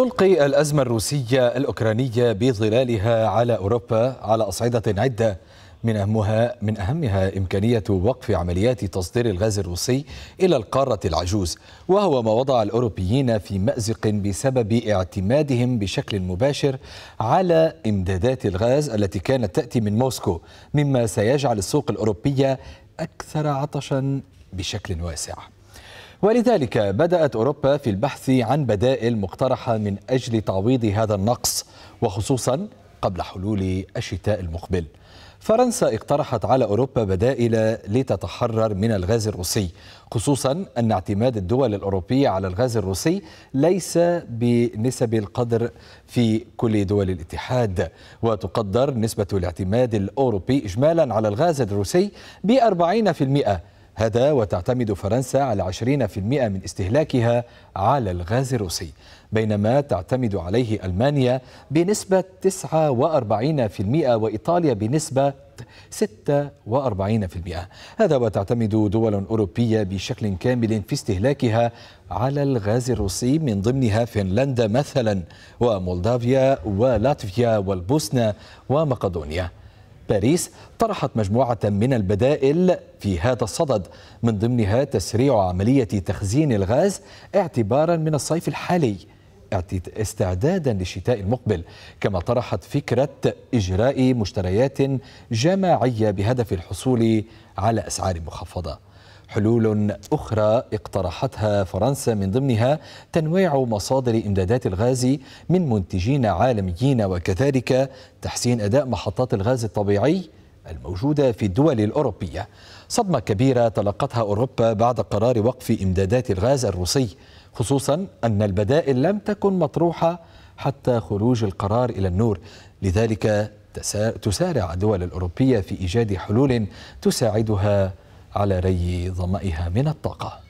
تلقي الأزمة الروسية الأوكرانية بظلالها على أوروبا على أصعدة عدة من أهمها من أهمها إمكانية وقف عمليات تصدير الغاز الروسي إلى القارة العجوز وهو ما وضع الأوروبيين في مأزق بسبب اعتمادهم بشكل مباشر على إمدادات الغاز التي كانت تأتي من موسكو مما سيجعل السوق الأوروبية أكثر عطشا بشكل واسع ولذلك بدأت أوروبا في البحث عن بدائل مقترحة من أجل تعويض هذا النقص وخصوصا قبل حلول الشتاء المقبل فرنسا اقترحت على أوروبا بدائل لتتحرر من الغاز الروسي خصوصا أن اعتماد الدول الأوروبية على الغاز الروسي ليس بنسب القدر في كل دول الاتحاد وتقدر نسبة الاعتماد الأوروبي إجمالا على الغاز الروسي بأربعين في المئة هذا وتعتمد فرنسا على 20% من استهلاكها على الغاز الروسي بينما تعتمد عليه ألمانيا بنسبة 49% وإيطاليا بنسبة 46% هذا وتعتمد دول أوروبية بشكل كامل في استهلاكها على الغاز الروسي من ضمنها فنلندا مثلا ومولدافيا ولاتفيا والبوسنة ومقدونيا باريس طرحت مجموعة من البدائل في هذا الصدد من ضمنها تسريع عملية تخزين الغاز اعتبارا من الصيف الحالي استعدادا للشتاء المقبل كما طرحت فكرة إجراء مشتريات جماعية بهدف الحصول على أسعار مخفضة حلول أخرى اقترحتها فرنسا من ضمنها تنويع مصادر إمدادات الغاز من منتجين عالميين وكذلك تحسين أداء محطات الغاز الطبيعي الموجودة في الدول الأوروبية صدمة كبيرة تلقتها أوروبا بعد قرار وقف إمدادات الغاز الروسي خصوصا أن البدائل لم تكن مطروحة حتى خروج القرار إلى النور لذلك تسارع الدول الأوروبية في إيجاد حلول تساعدها على ري ظمئها من الطاقه